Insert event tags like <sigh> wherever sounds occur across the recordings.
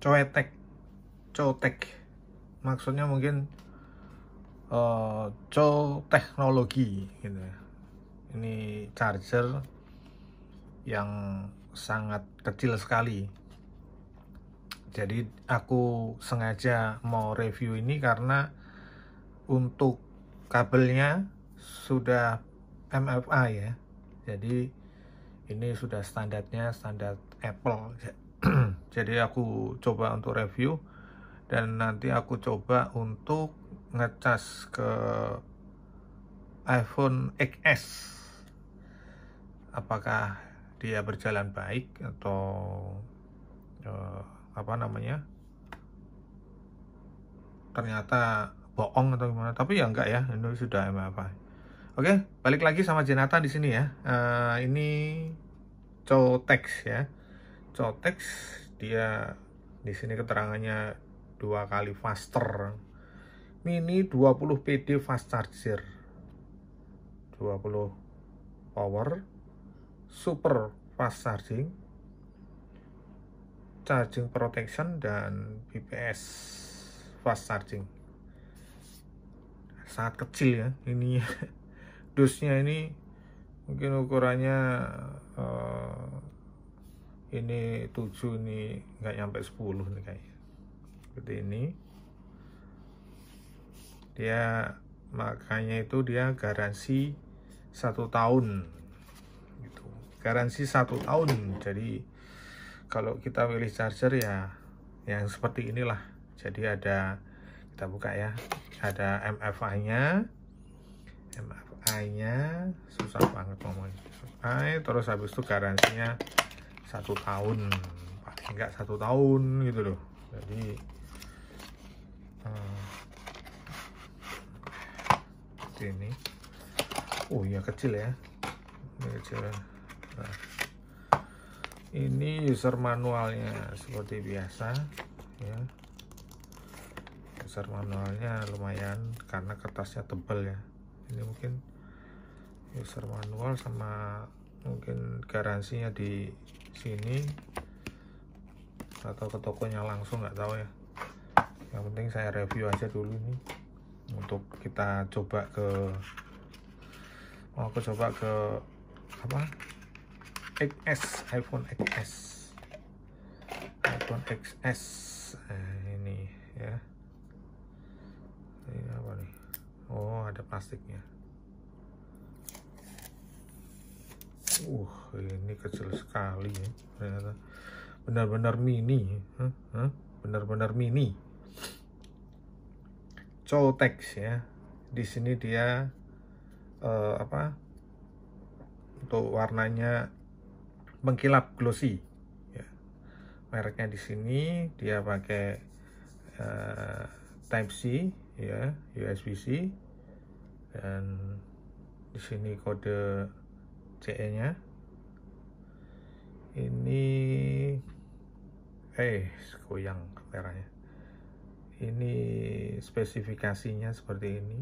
coetek cotek maksudnya mungkin uh, eh, co teknologi gitu ya. ini charger yang sangat kecil sekali jadi aku sengaja mau review ini karena untuk kabelnya sudah MFA ya jadi ini sudah standarnya standar Apple <clears throat> jadi aku coba untuk review dan nanti aku coba untuk ngecas ke iPhone XS apakah dia berjalan baik atau uh, apa namanya ternyata bohong atau gimana tapi ya enggak ya ini sudah apa apa oke balik lagi sama Jenata di sini ya uh, ini Cotex ya Cotex dia di sini keterangannya dua kali faster mini 20 PD fast charger 20 power super fast charging charging protection dan BPS fast charging sangat kecil ya ini <laughs> dusnya ini mungkin ukurannya uh, ini 7 ini nggak nyampe 10 nih kayaknya seperti ini dia makanya itu dia garansi satu tahun gitu garansi satu tahun jadi kalau kita pilih charger ya yang seperti inilah jadi ada kita buka ya ada MFI nya MFI nya susah banget ngomongnya terus habis itu garansinya satu tahun paling nggak satu tahun gitu loh jadi hmm, eh, ini oh ya kecil ya ini kecil ya. nah, ini user manualnya seperti biasa ya user manualnya lumayan karena kertasnya tebal ya ini mungkin user manual sama mungkin garansinya di sini atau ke tokonya langsung nggak tahu ya yang penting saya review aja dulu ini untuk kita coba ke mau aku coba ke apa XS iPhone XS iPhone XS nah, ini ya ini apa nih oh ada plastiknya uh ini kecil sekali ya ternyata benar-benar mini ya. benar-benar mini Cotex ya di sini dia uh, apa untuk warnanya mengkilap glossy ya. mereknya di sini dia pakai uh, Type C ya USB C dan di sini kode CE nya ini eh goyang kameranya ini spesifikasinya seperti ini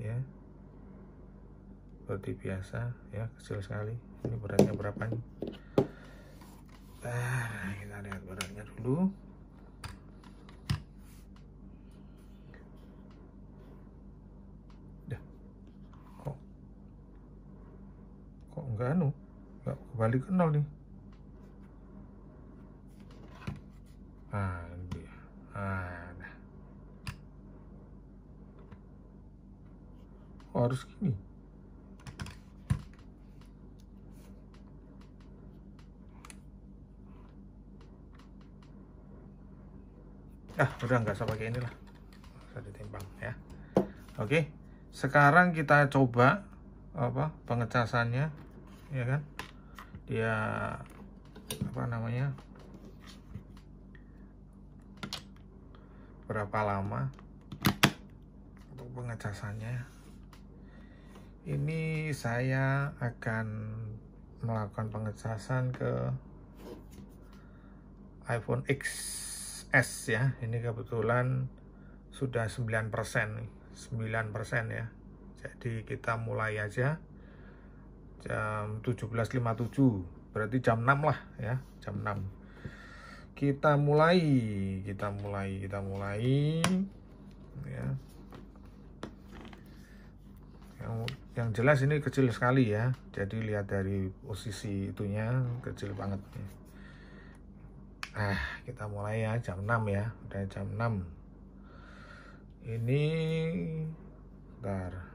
ya seperti biasa ya kecil sekali ini beratnya berapa nih dikenal nih Aduh, ah, harus gini ah udah nggak usah pakai inilah Saya ditimbang ya oke sekarang kita coba apa pengecasannya ya kan dia ya, apa namanya berapa lama untuk pengecasannya ini saya akan melakukan pengecasan ke iPhone XS ya ini kebetulan sudah 9% 9% ya jadi kita mulai aja jam 17.57 berarti jam 6 lah ya jam 6 kita mulai kita mulai kita mulai ya yang, yang jelas ini kecil sekali ya jadi lihat dari posisi itunya kecil banget ah kita mulai ya jam 6 ya udah jam 6 ini ntar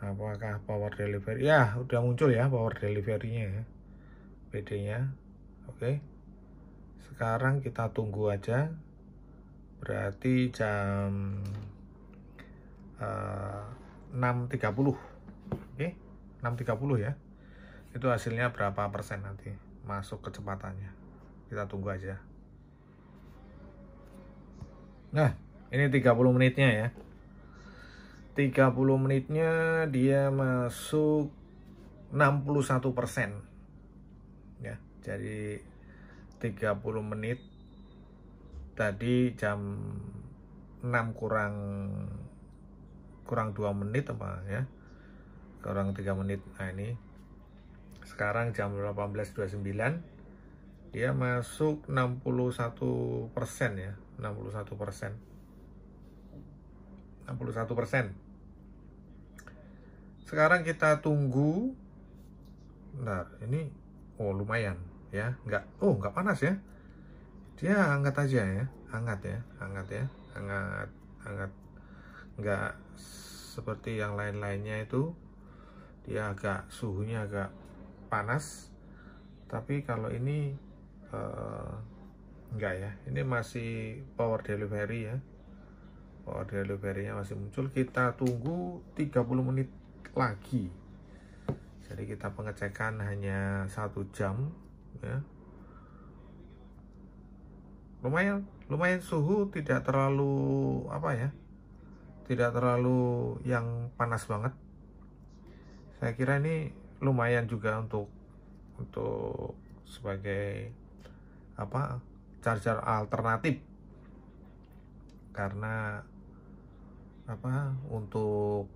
apakah power delivery ya udah muncul ya power nya ya PD nya oke sekarang kita tunggu aja berarti jam eh, uh, 6.30 oke 6.30 ya itu hasilnya berapa persen nanti masuk kecepatannya kita tunggu aja nah ini 30 menitnya ya 30 menitnya dia masuk 61 persen ya jadi 30 menit tadi jam 6 kurang kurang 2 menit apa ya kurang 3 menit nah ini sekarang jam 18.29 dia masuk 61 persen ya 61 persen 61 persen sekarang kita tunggu bentar ini oh lumayan ya nggak oh nggak panas ya dia hangat aja ya hangat ya hangat ya hangat hangat nggak seperti yang lain-lainnya itu dia agak suhunya agak panas tapi kalau ini uh, eh, enggak ya ini masih power delivery ya power deliverynya masih muncul kita tunggu 30 menit lagi jadi kita pengecekan hanya satu jam ya lumayan lumayan suhu tidak terlalu apa ya tidak terlalu yang panas banget saya kira ini lumayan juga untuk untuk sebagai apa charger alternatif karena apa untuk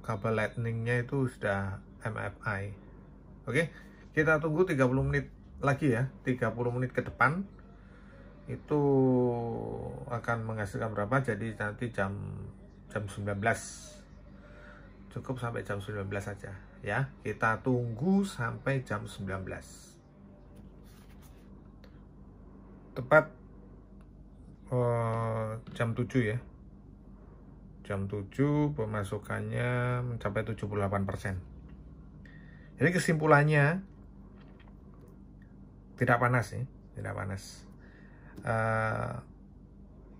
kabel lightningnya itu sudah MFI oke kita tunggu 30 menit lagi ya 30 menit ke depan itu akan menghasilkan berapa jadi nanti jam jam 19 cukup sampai jam 19 saja ya kita tunggu sampai jam 19 tepat uh, jam 7 ya jam 7 pemasukannya mencapai 78%. Jadi kesimpulannya tidak panas nih, tidak panas. Uh,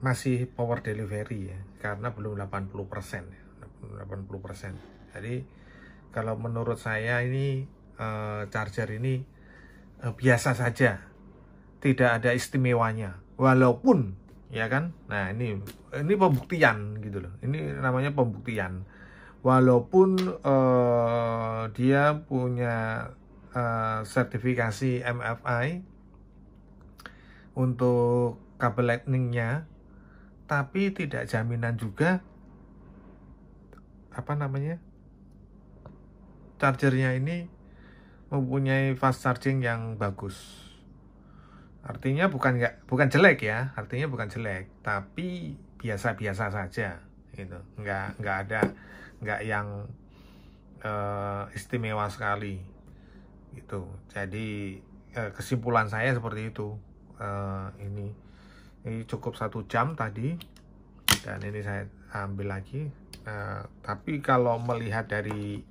masih power delivery ya, karena belum 80%. 80%. Ya, Jadi kalau menurut saya ini uh, charger ini uh, biasa saja. Tidak ada istimewanya. Walaupun ya kan nah ini ini pembuktian gitu loh ini namanya pembuktian walaupun uh, dia punya uh, sertifikasi MFI untuk kabel lightningnya tapi tidak jaminan juga apa namanya chargernya ini mempunyai fast charging yang bagus Artinya bukan nggak bukan jelek ya, artinya bukan jelek, tapi biasa-biasa saja gitu. Nggak nggak ada nggak yang uh, istimewa sekali gitu. Jadi uh, kesimpulan saya seperti itu. Uh, ini ini cukup satu jam tadi dan ini saya ambil lagi. Uh, tapi kalau melihat dari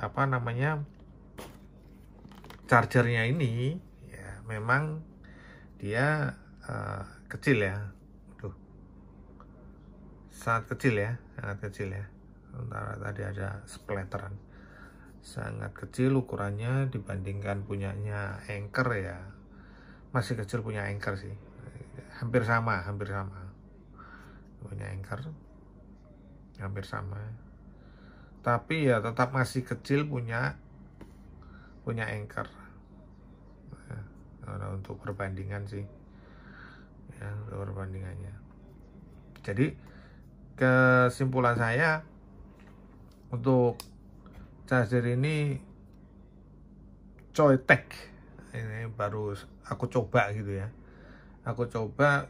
apa namanya chargernya ini, ya memang dia uh, kecil ya tuh sangat kecil ya sangat kecil ya sementara tadi ada splatteran sangat kecil ukurannya dibandingkan punyanya anchor ya masih kecil punya anchor sih hampir sama hampir sama punya anchor hampir sama tapi ya tetap masih kecil punya punya anchor Nah, untuk perbandingan sih ya untuk perbandingannya jadi kesimpulan saya untuk charger ini Coytek ini baru aku coba gitu ya aku coba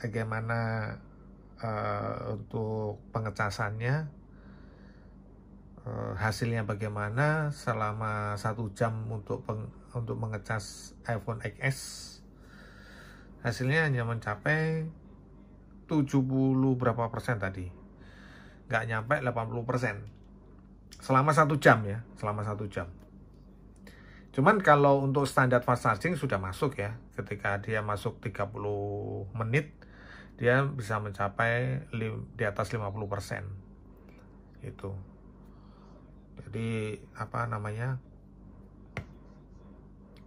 bagaimana uh, untuk pengecasannya uh, hasilnya bagaimana selama satu jam untuk peng untuk mengecas iPhone XS hasilnya hanya mencapai 70 berapa persen tadi nggak nyampe 80 persen selama satu jam ya selama satu jam cuman kalau untuk standar fast charging sudah masuk ya ketika dia masuk 30 menit dia bisa mencapai di atas 50 persen itu jadi apa namanya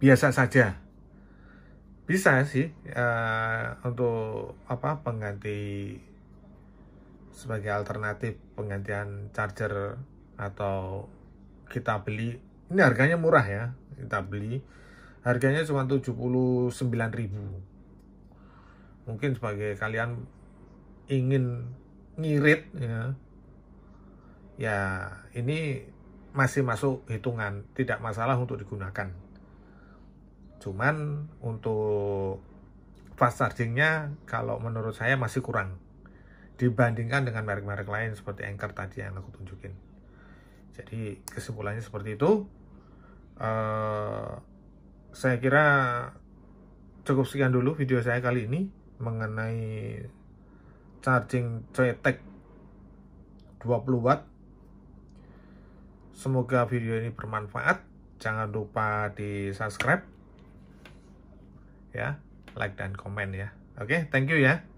biasa saja bisa sih uh, untuk apa pengganti sebagai alternatif penggantian charger atau kita beli ini harganya murah ya kita beli harganya cuma 79.000 mungkin sebagai kalian ingin ngirit ya ya ini masih masuk hitungan tidak masalah untuk digunakan Cuman untuk fast chargingnya kalau menurut saya masih kurang dibandingkan dengan merek-merek lain seperti Anchor tadi yang aku tunjukin. Jadi kesimpulannya seperti itu. Uh, saya kira cukup sekian dulu video saya kali ini mengenai charging Coyetech 20 watt. Semoga video ini bermanfaat. Jangan lupa di subscribe ya like dan komen ya oke okay, thank you ya